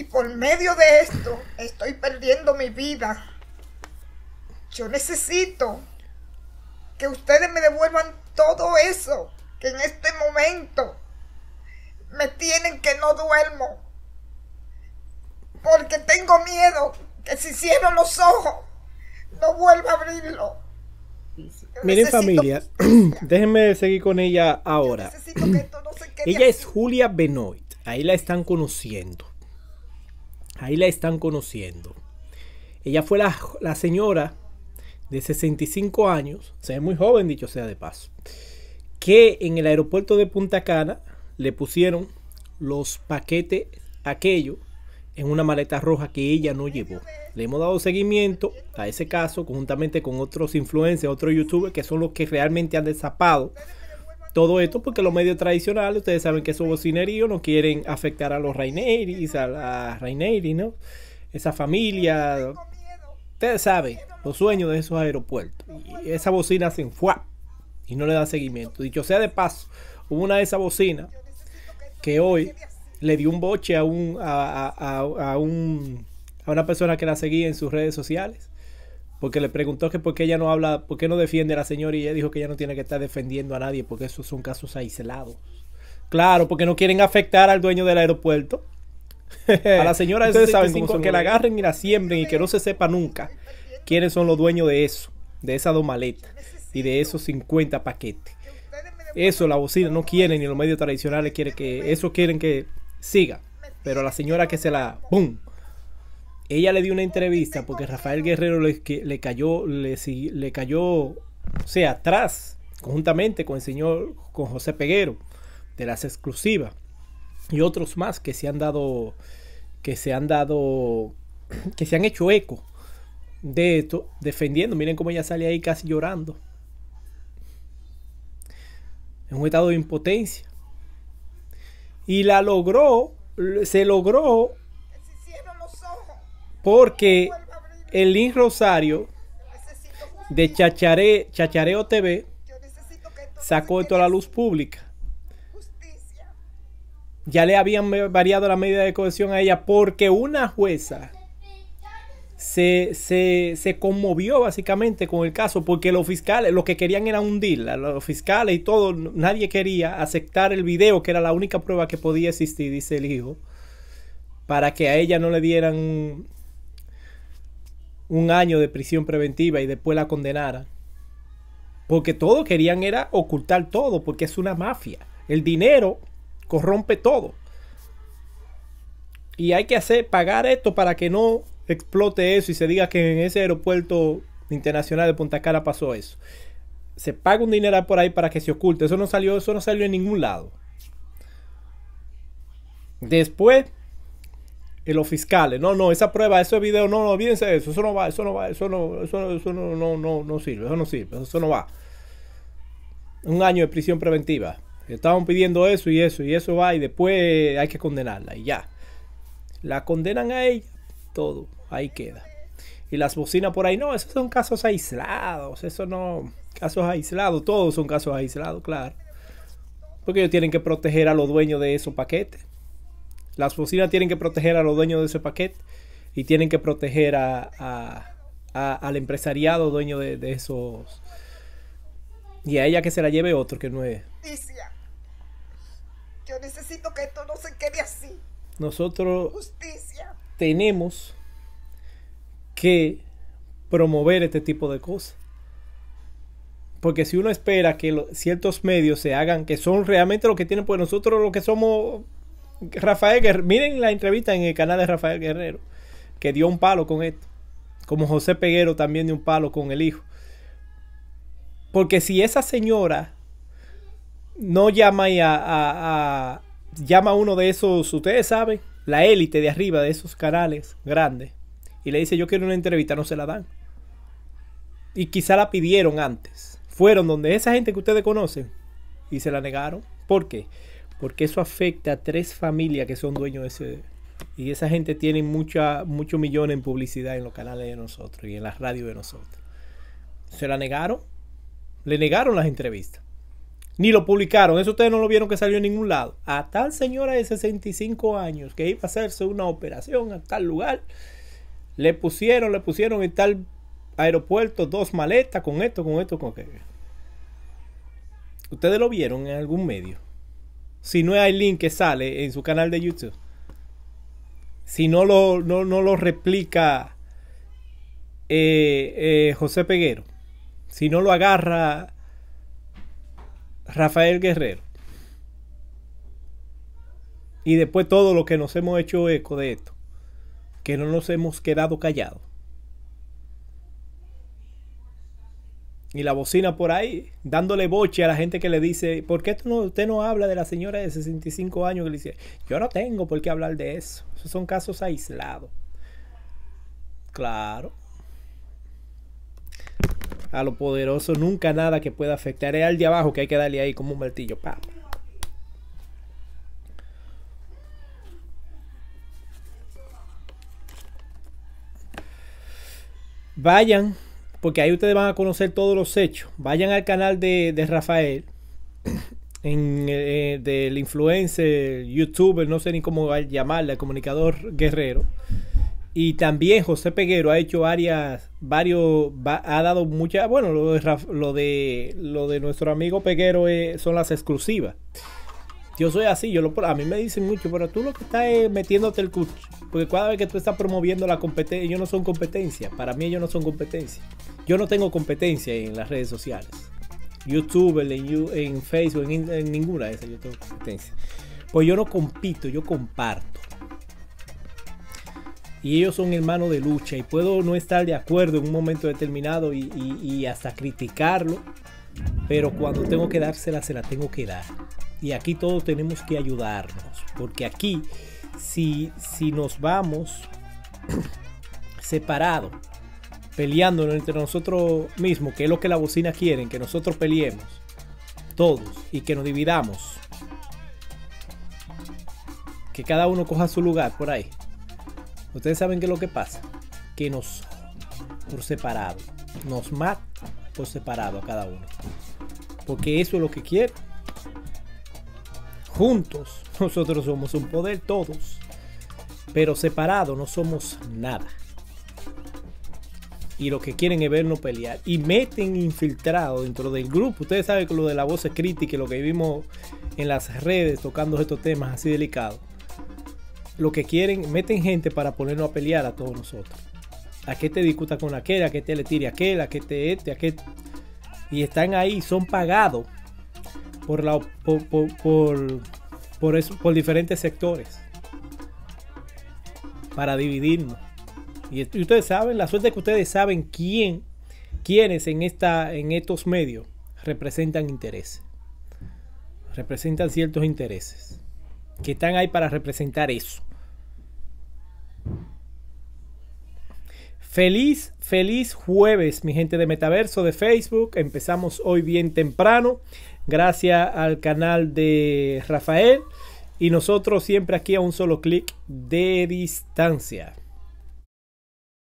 Y por medio de esto estoy perdiendo mi vida. Yo necesito que ustedes me devuelvan todo eso que en este momento me tienen que no duermo. Porque tengo miedo que si cierro los ojos no vuelva a abrirlo. Miren familia, déjenme seguir con ella ahora. ella es Julia Benoit, ahí la están conociendo. Ahí la están conociendo. Ella fue la, señora de 65 años, se ve muy joven, dicho sea de paso, que en el aeropuerto de Punta Cana le pusieron los paquetes aquello en una maleta roja que ella no llevó. Le hemos dado seguimiento a ese caso conjuntamente con otros influencers, otros youtubers que son los que realmente han desapado. Todo esto porque los medios tradicionales, ustedes saben que esos bocineríos no quieren afectar a los Raineris, a la ¿no? Esa familia. Ustedes saben los sueños de esos aeropuertos. Y esa bocina hacen enfua y no le da seguimiento. Dicho sea de paso, hubo una de esas bocinas que hoy le dio un boche a un a, a una persona que la seguía en sus redes sociales porque le preguntó que por qué ella no habla, por qué no defiende a la señora y ella dijo que ella no tiene que estar defendiendo a nadie porque esos son casos aislados. Claro, porque no quieren afectar al dueño del aeropuerto. a la señora que la agarren y la siembren y que no se sepa nunca quiénes son los dueños de eso, de esas dos maletas y de esos 50 paquetes. Eso la bocina no quiere ni los medios tradicionales quieren que eso quieren que siga, pero la señora que se la boom ella le dio una entrevista porque Rafael Guerrero le, le cayó, le, cayó, o sea, atrás, conjuntamente con el señor, con José Peguero, de las exclusivas y otros más que se han dado, que se han dado, que se han hecho eco de esto, defendiendo. Miren cómo ella sale ahí casi llorando. En un estado de impotencia. Y la logró, se logró porque el Link Rosario de chacharé Chachareo TV sacó esto a la luz pública. Ya le habían variado la medida de cohesión a ella porque una jueza se, se, conmovió básicamente con el caso porque los fiscales lo que querían era hundirla, los fiscales y todo, nadie quería aceptar el video que era la única prueba que podía existir, dice el hijo, para que a ella no le dieran un año de prisión preventiva y después la condenaran. Porque todo querían era ocultar todo, porque es una mafia. El dinero corrompe todo. Y hay que hacer pagar esto para que no explote eso y se diga que en ese aeropuerto internacional de Punta Cara pasó eso. Se paga un dinero por ahí para que se oculte. Eso no salió, eso no salió en ningún lado. Después y los fiscales, no, no, esa prueba, ese video, no, no, olvídense eso, eso no va, eso no va, eso no, eso, no, no, no, sirve, eso no sirve, eso no va. Un año de prisión preventiva. Estaban pidiendo eso y eso y eso va y después hay que condenarla y ya. La condenan a ella, todo, ahí queda. Y las bocinas por ahí, no, esos son casos aislados, eso no, casos aislados, todos son casos aislados, claro. Porque ellos tienen que proteger a los dueños de esos paquetes. Las bocinas tienen que proteger a los dueños de ese paquete y tienen que proteger a, al empresariado dueño de, esos. Y a ella que se la lleve otro que no es. Justicia. Yo necesito que esto no se quede así. Nosotros Justicia. tenemos que promover este tipo de cosas. Porque si uno espera que ciertos medios se hagan, que son realmente lo que tienen, pues nosotros lo que somos Rafael Guerrero, miren la entrevista en el canal de Rafael Guerrero, que dio un palo con esto. Como José Peguero también dio un palo con el hijo. Porque si esa señora no llama a, llama a uno de esos, ustedes saben, la élite de arriba de esos canales grandes, y le dice yo quiero una entrevista, no se la dan. Y quizá la pidieron antes. Fueron donde esa gente que ustedes conocen y se la negaron. ¿Por qué? porque eso afecta a tres familias que son dueños de ese... Y esa gente tiene mucha, muchos millones en publicidad en los canales de nosotros y en las radios de nosotros. Se la negaron, le negaron las entrevistas. Ni lo publicaron, eso ustedes no lo vieron que salió en ningún lado. A tal señora de 65 años que iba a hacerse una operación a tal lugar, le pusieron, le pusieron en tal aeropuerto dos maletas con esto, con esto, con que ¿Ustedes lo vieron en algún medio? si no hay link que sale en su canal de YouTube, si no lo, no, lo replica eh, eh, José Peguero, si no lo agarra Rafael Guerrero, y después todo lo que nos hemos hecho eco de esto, que no nos hemos quedado callados. y la bocina por ahí, dándole boche a la gente que le dice, ¿por qué no, usted no habla de la señora de 65 años que le dice, yo no tengo por qué hablar de eso? Esos son casos aislados. Claro. A lo poderoso nunca nada que pueda afectar. Es al de abajo que hay que darle ahí como un martillo. Pa. Vayan porque ahí ustedes van a conocer todos los hechos. Vayan al canal de, Rafael, en, eh, del influencer, youtuber, no sé ni cómo el comunicador guerrero. Y también José Peguero ha hecho varias, varios, ha dado muchas, bueno, lo de, nuestro amigo Peguero eh, son las exclusivas. Yo soy así, yo lo, a mí me dicen mucho, pero tú lo que estás metiéndote el cuchillo Porque cada vez que tú estás promoviendo la competencia, ellos no son competencia. Para mí ellos no son competencia. Yo no tengo competencia en las redes sociales. YouTube, en, Facebook, en, ninguna de esas yo tengo competencia. Pues yo no compito, yo comparto y ellos son hermanos de lucha y puedo no estar de acuerdo en un momento determinado y, y, hasta criticarlo, pero cuando tengo que dársela, se la tengo que dar. Y aquí todos tenemos que ayudarnos, porque aquí si, si nos vamos separados, peleándonos entre nosotros mismos, que es lo que la bocina quieren, que nosotros peleemos todos y que nos dividamos, que cada uno coja su lugar por ahí. Ustedes saben que es lo que pasa, que nos por separado, nos mata por separado a cada uno, porque eso es lo que quiere juntos nosotros somos un poder todos, pero separados no somos nada. Y lo que quieren es vernos pelear. Y meten infiltrado dentro del grupo. Ustedes saben que lo de la voz es crítica y lo que vimos en las redes tocando estos temas así delicados. Lo que quieren, meten gente para ponernos a pelear a todos nosotros. A que te discuta con aquel, a que te le tire aquel, a que te este, a que... Y están ahí, son pagados por, la, por, por, diferentes sectores para dividirnos. Y, ustedes saben, la suerte que ustedes saben quién, quiénes en, esta, en estos medios representan intereses. Representan ciertos intereses. Que están ahí para representar eso. Feliz, feliz jueves, mi gente de Metaverso de Facebook. Empezamos hoy bien temprano, gracias al canal de Rafael. Y nosotros siempre aquí a un solo clic de distancia.